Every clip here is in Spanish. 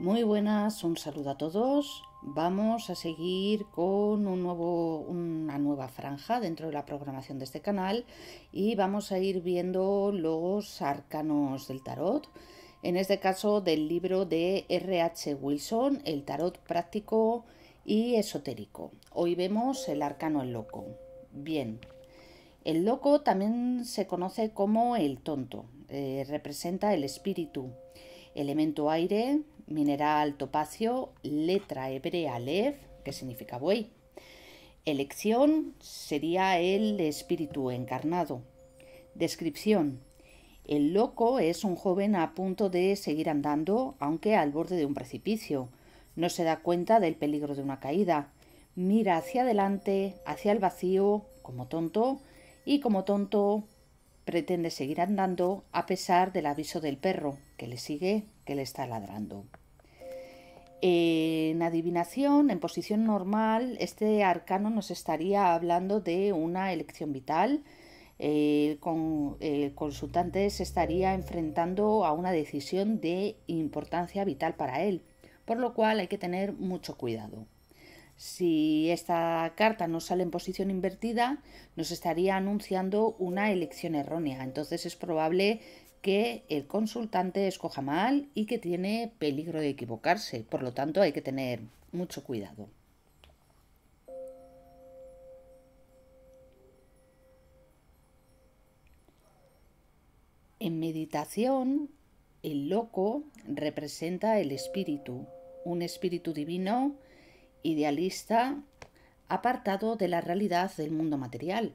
Muy buenas, un saludo a todos. Vamos a seguir con un nuevo, una nueva franja dentro de la programación de este canal y vamos a ir viendo los arcanos del tarot. En este caso del libro de R.H. Wilson, El tarot práctico y esotérico. Hoy vemos el arcano el loco. Bien, el loco también se conoce como el tonto, eh, representa el espíritu, elemento aire, mineral topacio, letra hebrea Lev, que significa buey. Elección sería el espíritu encarnado. Descripción. El loco es un joven a punto de seguir andando, aunque al borde de un precipicio. No se da cuenta del peligro de una caída. Mira hacia adelante, hacia el vacío, como tonto, y como tonto pretende seguir andando a pesar del aviso del perro, que le sigue, que le está ladrando. En adivinación, en posición normal, este arcano nos estaría hablando de una elección vital. El, consultante se estaría enfrentando a una decisión de importancia vital para él, por lo cual hay que tener mucho cuidado. Si esta carta no sale en posición invertida, nos estaría anunciando una elección errónea. Entonces es probable que el consultante escoja mal y que tiene peligro de equivocarse. Por lo tanto, hay que tener mucho cuidado. En meditación, el loco representa el espíritu, un espíritu divino idealista apartado de la realidad del mundo material.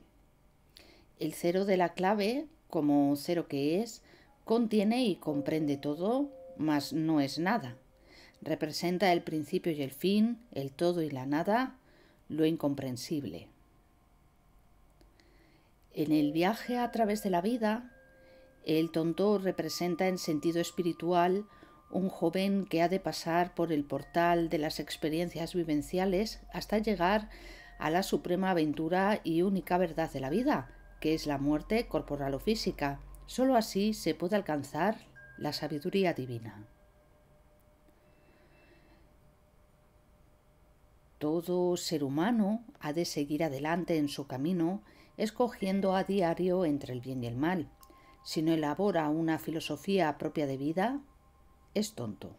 El cero de la clave, como cero que es, contiene y comprende todo, mas no es nada. Representa el principio y el fin, el todo y la nada, lo incomprensible. En el viaje a través de la vida, el tonto representa en sentido espiritual un joven que ha de pasar por el portal de las experiencias vivenciales hasta llegar a la suprema aventura y única verdad de la vida, que es la muerte corporal o física. Solo así se puede alcanzar la sabiduría divina. Todo ser humano ha de seguir adelante en su camino, escogiendo a diario entre el bien y el mal. Si no elabora una filosofía propia de vida, es tonto.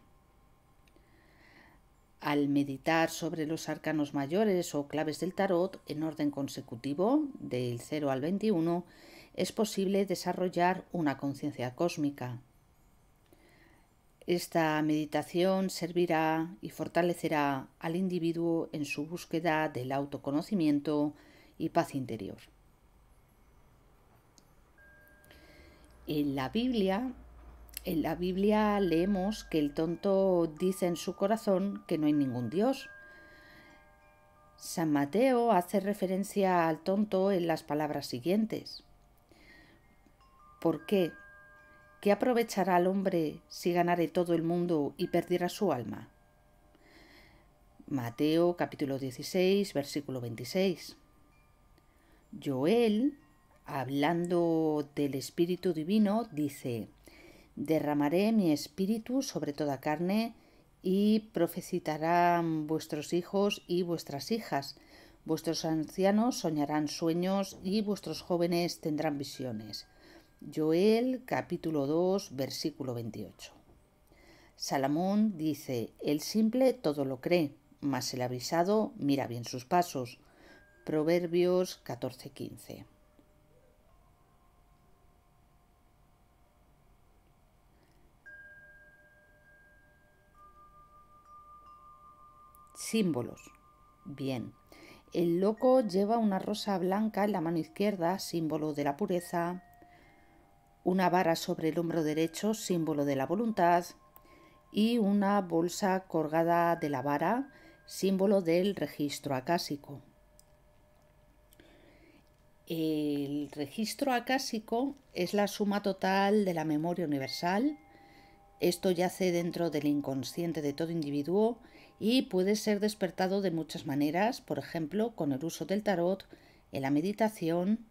Al meditar sobre los arcanos mayores o claves del tarot en orden consecutivo, del 0 al 21, es posible desarrollar una conciencia cósmica. Esta meditación servirá y fortalecerá al individuo en su búsqueda del autoconocimiento y paz interior. En la Biblia en la Biblia leemos que el tonto dice en su corazón que no hay ningún Dios. San Mateo hace referencia al tonto en las palabras siguientes. ¿Por qué? ¿Qué aprovechará al hombre si ganare todo el mundo y perdiera su alma? Mateo capítulo 16, versículo 26. Joel, hablando del Espíritu Divino, dice, Derramaré mi espíritu sobre toda carne, y profecitarán vuestros hijos y vuestras hijas, vuestros ancianos soñarán sueños y vuestros jóvenes tendrán visiones. Joel capítulo 2 versículo 28. Salomón dice, el simple todo lo cree, mas el avisado mira bien sus pasos. Proverbios 14:15. Símbolos. Bien. El loco lleva una rosa blanca en la mano izquierda, símbolo de la pureza, una vara sobre el hombro derecho, símbolo de la voluntad, y una bolsa colgada de la vara, símbolo del registro acásico. El registro acásico es la suma total de la memoria universal, esto yace dentro del inconsciente de todo individuo y puede ser despertado de muchas maneras, por ejemplo, con el uso del tarot, en la meditación,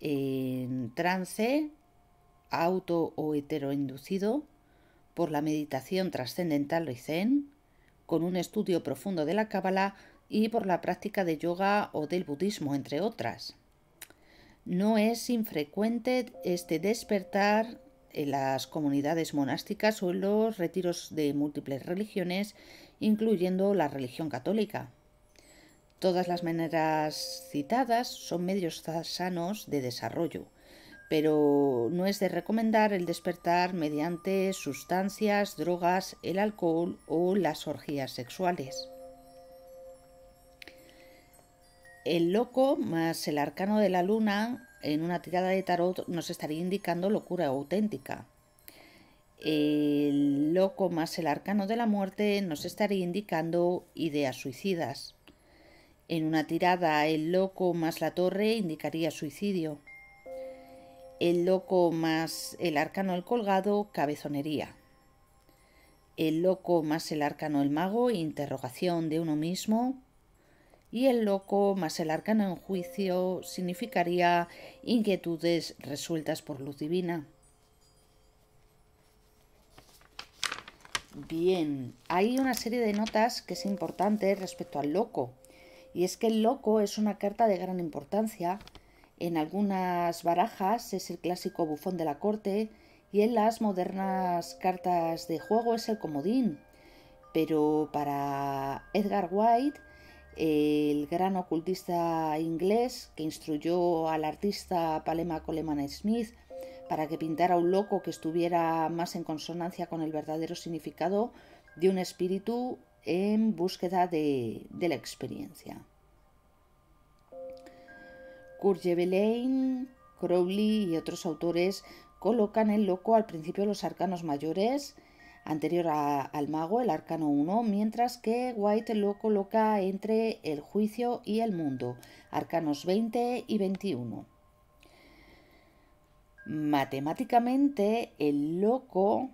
en trance, auto o heteroinducido, por la meditación trascendental o zen, con un estudio profundo de la cábala y por la práctica de yoga o del budismo, entre otras. No es infrecuente este despertar en las comunidades monásticas o en los retiros de múltiples religiones, incluyendo la religión católica. Todas las maneras citadas son medios sanos de desarrollo, pero no es de recomendar el despertar mediante sustancias, drogas, el alcohol o las orgías sexuales. El loco más el arcano de la luna en una tirada de tarot nos estaría indicando locura auténtica. El loco más el arcano de la muerte nos estaría indicando ideas suicidas. En una tirada el loco más la torre indicaría suicidio. El loco más el arcano el colgado, cabezonería. El loco más el arcano el mago, interrogación de uno mismo, y el loco más el arcano en juicio significaría inquietudes resueltas por luz divina. Bien, hay una serie de notas que es importante respecto al loco. Y es que el loco es una carta de gran importancia. En algunas barajas es el clásico bufón de la corte y en las modernas cartas de juego es el comodín. Pero para Edgar White el gran ocultista inglés que instruyó al artista Palema Coleman Smith para que pintara un loco que estuviera más en consonancia con el verdadero significado de un espíritu en búsqueda de, la experiencia. Kurt Crowley y otros autores colocan el loco al principio de los arcanos mayores anterior al mago, el arcano 1, mientras que White lo coloca entre el juicio y el mundo, arcanos 20 y 21. Matemáticamente, el loco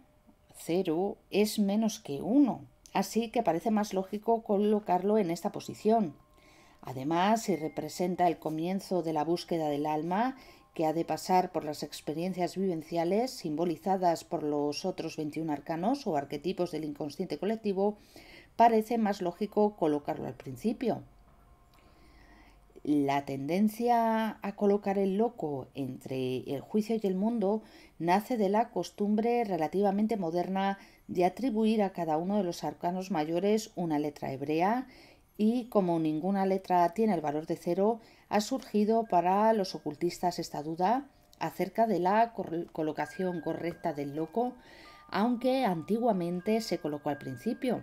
0 es menos que 1, así que parece más lógico colocarlo en esta posición. Además, si representa el comienzo de la búsqueda del alma que ha de pasar por las experiencias vivenciales simbolizadas por los otros 21 arcanos o arquetipos del inconsciente colectivo, parece más lógico colocarlo al principio. La tendencia a colocar el loco entre el juicio y el mundo nace de la costumbre relativamente moderna de atribuir a cada uno de los arcanos mayores una letra hebrea y como ninguna letra tiene el valor de cero, ha surgido para los ocultistas esta duda acerca de la colocación correcta del loco, aunque antiguamente se colocó al principio.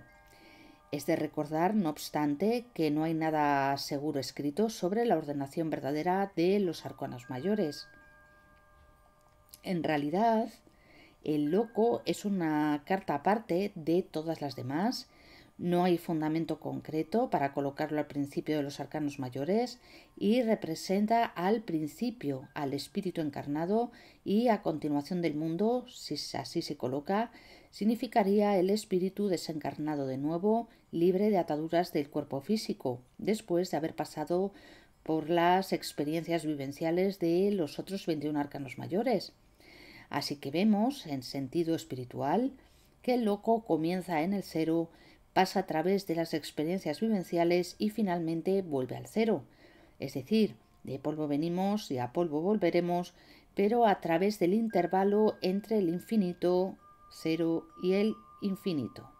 Es de recordar, no obstante, que no hay nada seguro escrito sobre la ordenación verdadera de los arcanos mayores. En realidad, el loco es una carta aparte de todas las demás no hay fundamento concreto para colocarlo al principio de los arcanos mayores y representa al principio al espíritu encarnado y a continuación del mundo, si así se coloca, significaría el espíritu desencarnado de nuevo, libre de ataduras del cuerpo físico, después de haber pasado por las experiencias vivenciales de los otros 21 arcanos mayores. Así que vemos, en sentido espiritual, que el loco comienza en el cero pasa a través de las experiencias vivenciales y finalmente vuelve al cero. Es decir, de polvo venimos y a polvo volveremos, pero a través del intervalo entre el infinito, cero y el infinito.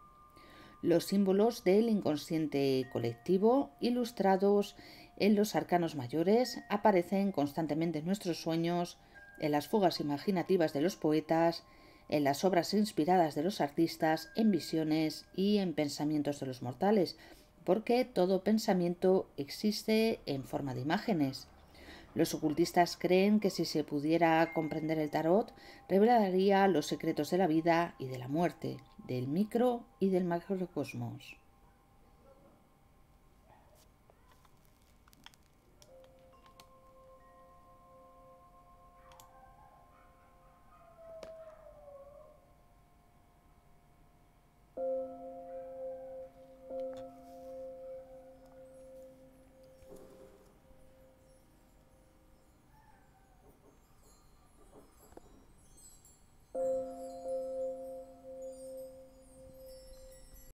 Los símbolos del inconsciente colectivo, ilustrados en los arcanos mayores, aparecen constantemente en nuestros sueños, en las fugas imaginativas de los poetas, en las obras inspiradas de los artistas, en visiones y en pensamientos de los mortales, porque todo pensamiento existe en forma de imágenes. Los ocultistas creen que si se pudiera comprender el tarot, revelaría los secretos de la vida y de la muerte, del micro y del macrocosmos.